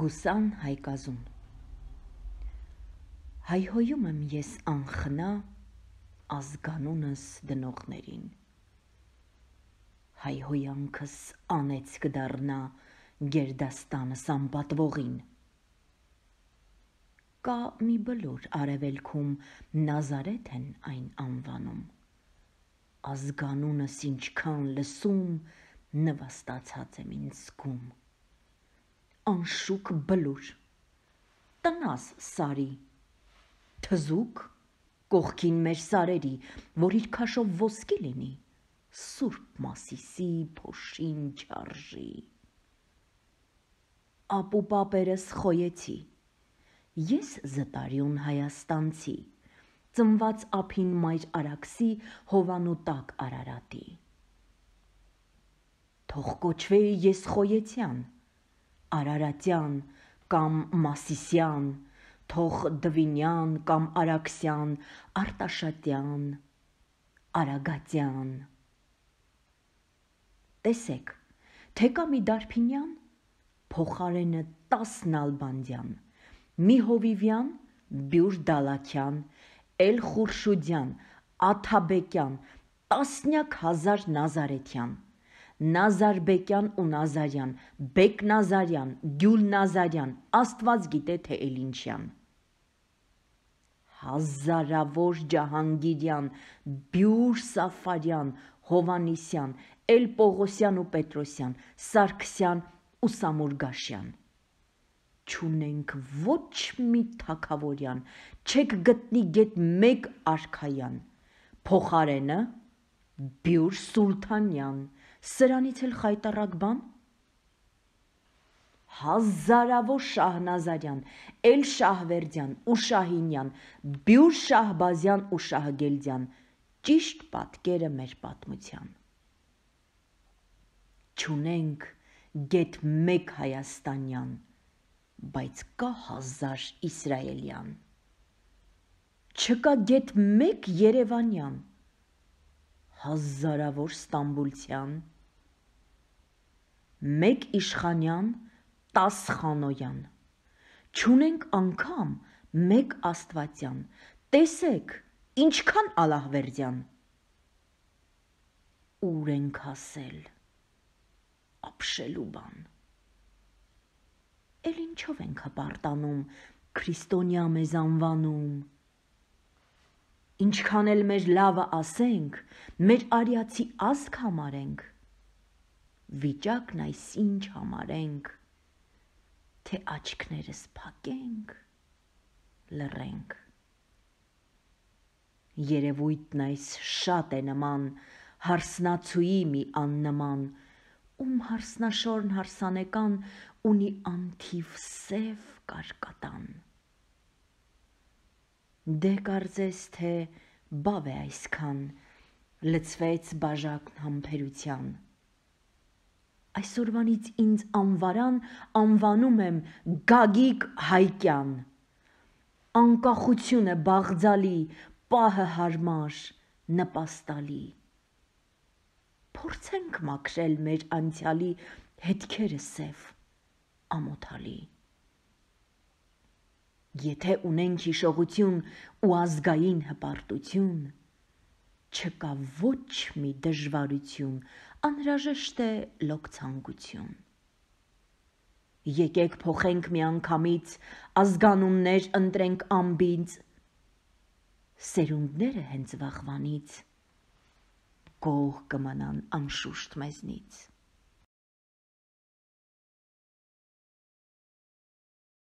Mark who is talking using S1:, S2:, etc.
S1: Գուսան հայկազում Հայհոյում եմ ես անխնա ազգանունս դնողներին Հայհոյանքս անեց կդառնա Գերդաստանս անպատվողին Կա մի բլուր արևելքում Նազարեթ են այն անվանում Ազգանունս ինչքան լսում նվաստացած եմ ինձ զգում անշուք բլուր։ Տնաս սարի, թզուկ կողքին մեր սարերի, որ իր քաշով ոսկի լինի, սուրբ մասիսի փոշին չարժի։ Ապու պապերս խոյեցի, ես զտարյուն Հայաստանցի, ծնված ափին մայր արաքսի հովանու տակ Արարատի թող կոչվեի ես խոյեցյան Արարատյան կամ Մասիսյան, թող Դվինյան կամ Արաքսյան, Արտաշատյան, Արագատյան։ Տեսեք, թե կա մի Դարփինյան, փոխարենը 10 Ալբանդյան, մի Հովիվյան, Բյուր Դալաքյան, Էլ Խուրշուդյան, Աթաբեկյան, տասնյակ հազար Նազարեթյան։ Նազարբեկյան ու Նազարյան, Բեկ Նազարյան, Գյուլ Նազարյան, Աստված գիտե թե Էլինչյան։ Հազարավոր Ջահանգիրյան, Բյուր Սաֆարյան, Հովանիսյան, Էլ Պողոսյան ու Պետրոսյան, Սարգսյան ու Սամուրգաշյան չունենք ոչ մի թակավորյան, չեք գտնի գետ մեկ արքայան, փոխարենը բյուր Սուլթանյան, Սրանից էլ խայտարակ բան։ Հազարավոր Շահնազարյան, Էլ Շահվերդյան ու Շահինյան, Բյուր Շահբազյան ու Շահգելդյան, ճիշտ պատկերը մեր պատմության։ Չունենք գետ մեկ Հայաստանյան, բայց կա հազար իսրայելյան։ Չկա գետ մեկ Երևանյան, հազարավոր Ստամբուլցյան, 1 Իշխանյան, 10 Խանոյան։ Չունենք անգամ 1 Աստվածյան։ Տեսեք, ինչքան ալահվերդյան։ Ուր ենք հասել։ Ապշելու բան։ Էլ ինչով ենք հպարտանում, քրիստոնյա մեզ անվանում։ Ինչքան էլ մեր լավը ասենք, մեր արիացի ազգ համարենք, վիճակն այս ինչ համարենք, թե աչքներս փակենք, լռենք։ Երևույթն այս շատ է նման հարսնացուի մի աննման, ում հարսնաշորն հարսանեկան ունի անթիվ սև կարկատան։ Դե կարծես թե բավ է այսքան, լծվեց բաժակն համբերության։ Այսօրվանից ինձ անվարան անվանում եմ Գագիկ Հայկյան։ Անկախությունը բաղձալի, պահը հարմար, նպաստալի։ Փորձենք մաքրել մեր անցյալի հետքերը սև, ամոթալի։ Եթե ունենք հիշողություն ու ազգային հպարտություն, չկա ոչ մի դժվարություն, անհրաժեշտ է լոկ ցանկություն։ Եկեք փոխենք միանգամից ազգանուններ ընտրենք ամբինց։ Սերունդները հենց վախվանից կող կմանան անշուշտ մեզնից։